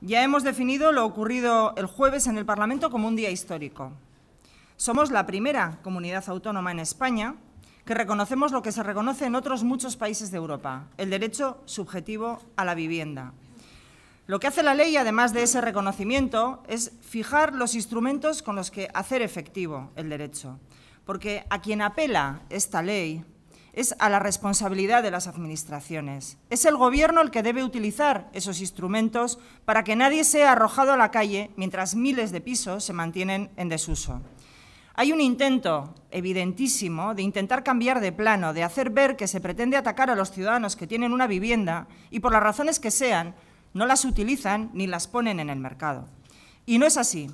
Ya hemos definido lo ocurrido el jueves en el Parlamento como un día histórico. Somos la primera comunidad autónoma en España que reconocemos lo que se reconoce en otros muchos países de Europa, el derecho subjetivo a la vivienda. Lo que hace la ley, además de ese reconocimiento, es fijar los instrumentos con los que hacer efectivo el derecho. Porque a quien apela esta ley es a la responsabilidad de las administraciones. Es el Gobierno el que debe utilizar esos instrumentos para que nadie sea arrojado a la calle mientras miles de pisos se mantienen en desuso. Hay un intento evidentísimo de intentar cambiar de plano, de hacer ver que se pretende atacar a los ciudadanos que tienen una vivienda y por las razones que sean, no las utilizan ni las ponen en el mercado. Y no es así.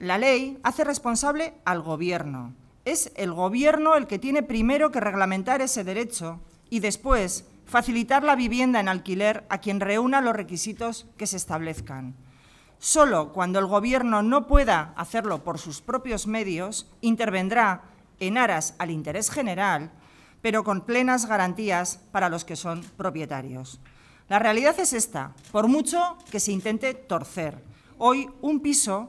La ley hace responsable al Gobierno, es el Gobierno el que tiene primero que reglamentar ese derecho y después facilitar la vivienda en alquiler a quien reúna los requisitos que se establezcan. Solo cuando el Gobierno no pueda hacerlo por sus propios medios, intervendrá en aras al interés general, pero con plenas garantías para los que son propietarios. La realidad es esta, por mucho que se intente torcer. Hoy un piso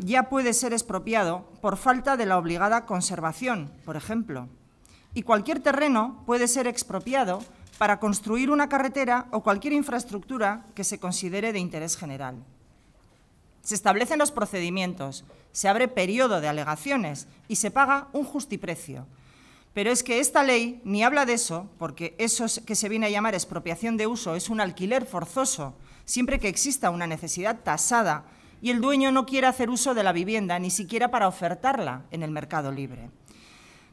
ya puede ser expropiado por falta de la obligada conservación, por ejemplo. Y cualquier terreno puede ser expropiado para construir una carretera o cualquier infraestructura que se considere de interés general. Se establecen los procedimientos, se abre periodo de alegaciones y se paga un justiprecio. Pero es que esta ley ni habla de eso, porque eso que se viene a llamar expropiación de uso es un alquiler forzoso, siempre que exista una necesidad tasada y el dueño no quiere hacer uso de la vivienda, ni siquiera para ofertarla en el mercado libre.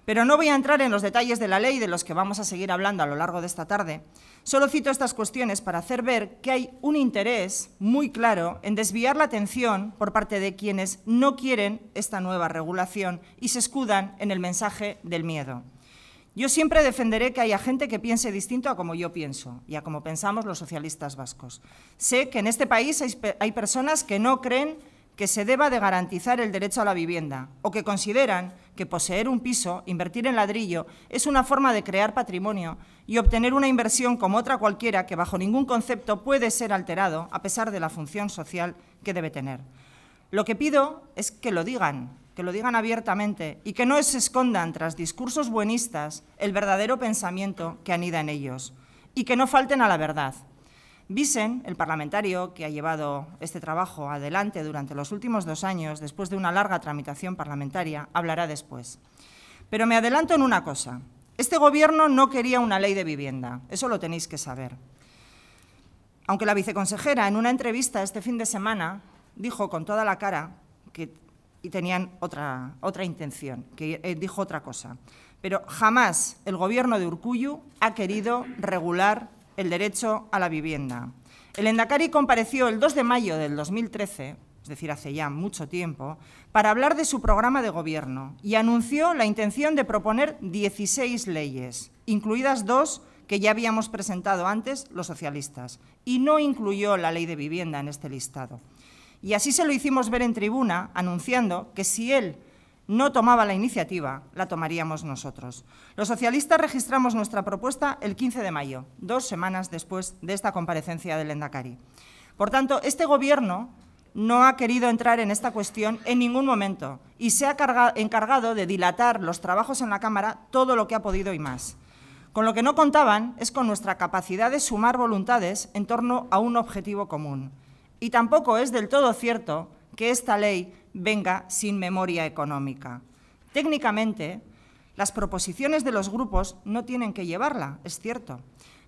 Pero no voy a entrar en los detalles de la ley de los que vamos a seguir hablando a lo largo de esta tarde. Solo cito estas cuestiones para hacer ver que hay un interés muy claro en desviar la atención por parte de quienes no quieren esta nueva regulación y se escudan en el mensaje del miedo. Yo siempre defenderé que haya gente que piense distinto a como yo pienso y a como pensamos los socialistas vascos. Sé que en este país hay, personas que no creen que se deba de garantizar el derecho a la vivienda o que consideran que poseer un piso, invertir en ladrillo, es una forma de crear patrimonio y obtener una inversión como otra cualquiera que bajo ningún concepto puede ser alterado a pesar de la función social que debe tener. Lo que pido es que lo digan que lo digan abiertamente y que no se escondan tras discursos buenistas el verdadero pensamiento que anida en ellos y que no falten a la verdad. Vissen, el parlamentario que ha llevado este trabajo adelante durante los últimos dos años, después de una larga tramitación parlamentaria, hablará después. Pero me adelanto en una cosa. Este Gobierno no quería una ley de vivienda, eso lo tenéis que saber. Aunque la viceconsejera en una entrevista este fin de semana dijo con toda la cara que y tenían otra, otra intención, que eh, dijo otra cosa. Pero jamás el gobierno de Urcuyu ha querido regular el derecho a la vivienda. El Endacari compareció el 2 de mayo del 2013, es decir, hace ya mucho tiempo, para hablar de su programa de gobierno y anunció la intención de proponer 16 leyes, incluidas dos que ya habíamos presentado antes los socialistas, y no incluyó la ley de vivienda en este listado. Y así se lo hicimos ver en tribuna, anunciando que si él no tomaba la iniciativa, la tomaríamos nosotros. Los socialistas registramos nuestra propuesta el 15 de mayo, dos semanas después de esta comparecencia del Endacari. Por tanto, este Gobierno no ha querido entrar en esta cuestión en ningún momento y se ha encargado de dilatar los trabajos en la Cámara todo lo que ha podido y más. Con lo que no contaban es con nuestra capacidad de sumar voluntades en torno a un objetivo común y tampoco es del todo cierto que esta ley venga sin memoria económica. Técnicamente, las proposiciones de los grupos no tienen que llevarla, es cierto.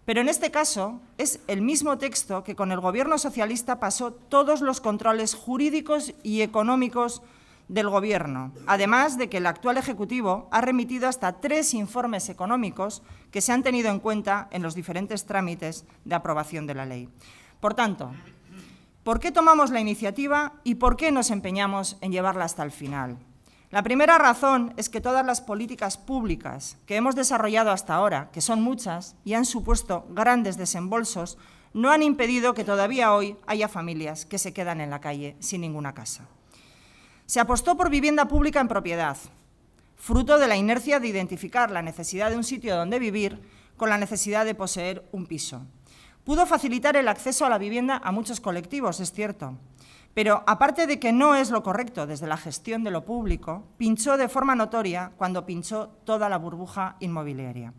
Pero en este caso es el mismo texto que con el Gobierno socialista pasó todos los controles jurídicos y económicos del Gobierno, además de que el actual Ejecutivo ha remitido hasta tres informes económicos que se han tenido en cuenta en los diferentes trámites de aprobación de la ley. Por tanto, por qué tomamos la iniciativa y por qué nos empeñamos en llevarla hasta el final. La primera razón es que todas las políticas públicas que hemos desarrollado hasta ahora, que son muchas y han supuesto grandes desembolsos, no han impedido que todavía hoy haya familias que se quedan en la calle sin ninguna casa. Se apostó por vivienda pública en propiedad, fruto de la inercia de identificar la necesidad de un sitio donde vivir con la necesidad de poseer un piso pudo facilitar el acceso a la vivienda a muchos colectivos, es cierto. Pero aparte de que no es lo correcto desde la gestión de lo público, pinchó de forma notoria cuando pinchó toda la burbuja inmobiliaria.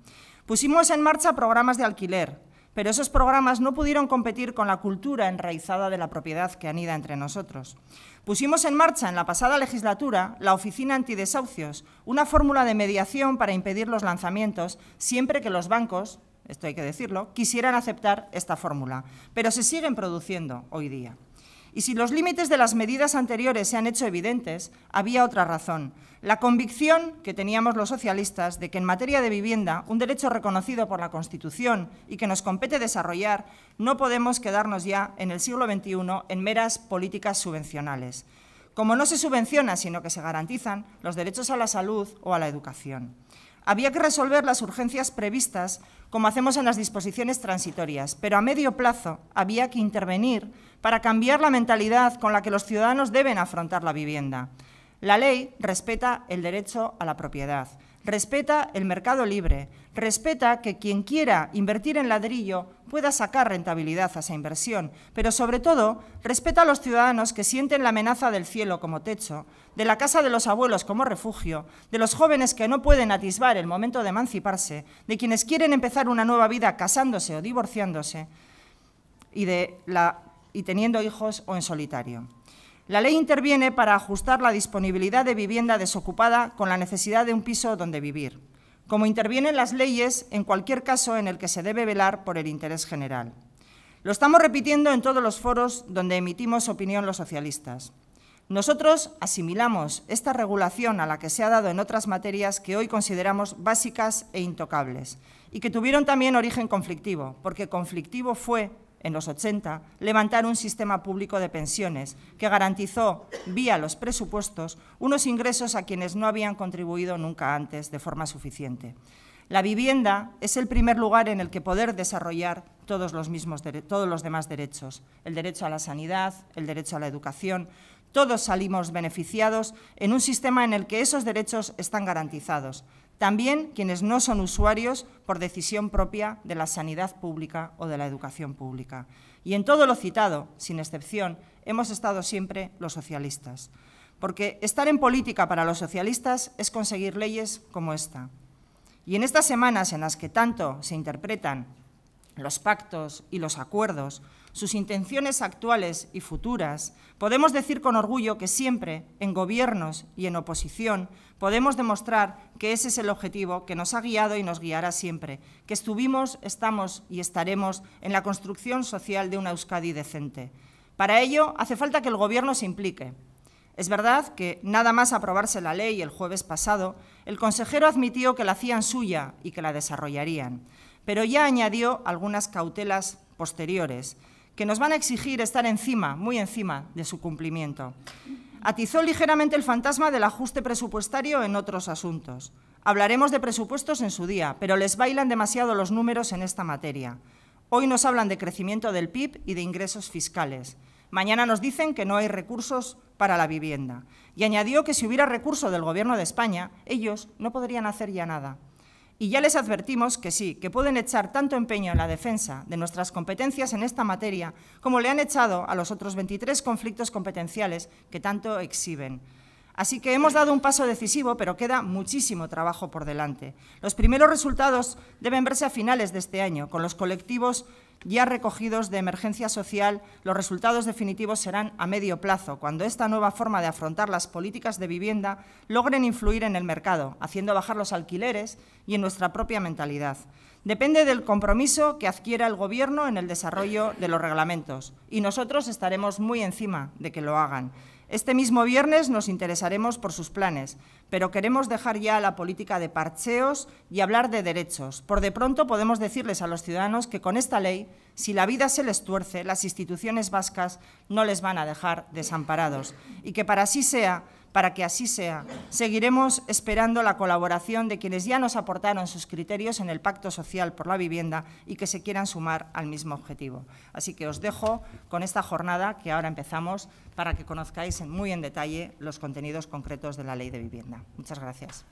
Pusimos en marcha programas de alquiler, pero esos programas no pudieron competir con la cultura enraizada de la propiedad que anida entre nosotros. Pusimos en marcha en la pasada legislatura la Oficina Antidesahucios, una fórmula de mediación para impedir los lanzamientos siempre que los bancos, esto hay que decirlo, quisieran aceptar esta fórmula, pero se siguen produciendo hoy día. Y si los límites de las medidas anteriores se han hecho evidentes, había otra razón, la convicción que teníamos los socialistas de que en materia de vivienda, un derecho reconocido por la Constitución y que nos compete desarrollar, no podemos quedarnos ya en el siglo XXI en meras políticas subvencionales, como no se subvenciona, sino que se garantizan los derechos a la salud o a la educación había que resolver las urgencias previstas, como hacemos en las disposiciones transitorias, pero a medio plazo había que intervenir para cambiar la mentalidad con la que los ciudadanos deben afrontar la vivienda. La ley respeta el derecho a la propiedad respeta el mercado libre, respeta que quien quiera invertir en ladrillo pueda sacar rentabilidad a esa inversión, pero sobre todo respeta a los ciudadanos que sienten la amenaza del cielo como techo, de la casa de los abuelos como refugio, de los jóvenes que no pueden atisbar el momento de emanciparse, de quienes quieren empezar una nueva vida casándose o divorciándose y, y teniendo hijos o en solitario. La ley interviene para ajustar la disponibilidad de vivienda desocupada con la necesidad de un piso donde vivir, como intervienen las leyes en cualquier caso en el que se debe velar por el interés general. Lo estamos repitiendo en todos los foros donde emitimos opinión los socialistas. Nosotros asimilamos esta regulación a la que se ha dado en otras materias que hoy consideramos básicas e intocables y que tuvieron también origen conflictivo, porque conflictivo fue en los 80, levantar un sistema público de pensiones que garantizó, vía los presupuestos, unos ingresos a quienes no habían contribuido nunca antes de forma suficiente. La vivienda es el primer lugar en el que poder desarrollar todos los, todos los demás derechos, el derecho a la sanidad, el derecho a la educación, todos salimos beneficiados en un sistema en el que esos derechos están garantizados, también quienes no son usuarios por decisión propia de la sanidad pública o de la educación pública. Y en todo lo citado, sin excepción, hemos estado siempre los socialistas. Porque estar en política para los socialistas es conseguir leyes como esta. Y en estas semanas en las que tanto se interpretan los pactos y los acuerdos, sus intenciones actuales y futuras, podemos decir con orgullo que siempre, en gobiernos y en oposición, podemos demostrar que ese es el objetivo que nos ha guiado y nos guiará siempre, que estuvimos, estamos y estaremos en la construcción social de una Euskadi decente. Para ello, hace falta que el Gobierno se implique, es verdad que, nada más aprobarse la ley el jueves pasado, el consejero admitió que la hacían suya y que la desarrollarían pero ya añadió algunas cautelas posteriores que nos van a exigir estar encima, muy encima, de su cumplimiento. Atizó ligeramente el fantasma del ajuste presupuestario en otros asuntos. Hablaremos de presupuestos en su día, pero les bailan demasiado los números en esta materia. Hoy nos hablan de crecimiento del PIB y de ingresos fiscales. Mañana nos dicen que no hay recursos para la vivienda. Y añadió que si hubiera recurso del Gobierno de España, ellos no podrían hacer ya nada. Y ya les advertimos que sí, que pueden echar tanto empeño en la defensa de nuestras competencias en esta materia como le han echado a los otros 23 conflictos competenciales que tanto exhiben. Así que hemos dado un paso decisivo, pero queda muchísimo trabajo por delante. Los primeros resultados deben verse a finales de este año. Con los colectivos ya recogidos de emergencia social, los resultados definitivos serán a medio plazo, cuando esta nueva forma de afrontar las políticas de vivienda logren influir en el mercado, haciendo bajar los alquileres y en nuestra propia mentalidad. Depende del compromiso que adquiera el Gobierno en el desarrollo de los reglamentos y nosotros estaremos muy encima de que lo hagan. Este mismo viernes nos interesaremos por sus planes, pero queremos dejar ya la política de parcheos y hablar de derechos. Por de pronto podemos decirles a los ciudadanos que con esta ley, si la vida se les tuerce, las instituciones vascas no les van a dejar desamparados y que para así sea, para que así sea. Seguiremos esperando la colaboración de quienes ya nos aportaron sus criterios en el Pacto Social por la Vivienda y que se quieran sumar al mismo objetivo. Así que os dejo con esta jornada que ahora empezamos para que conozcáis muy en detalle los contenidos concretos de la Ley de Vivienda. Muchas gracias.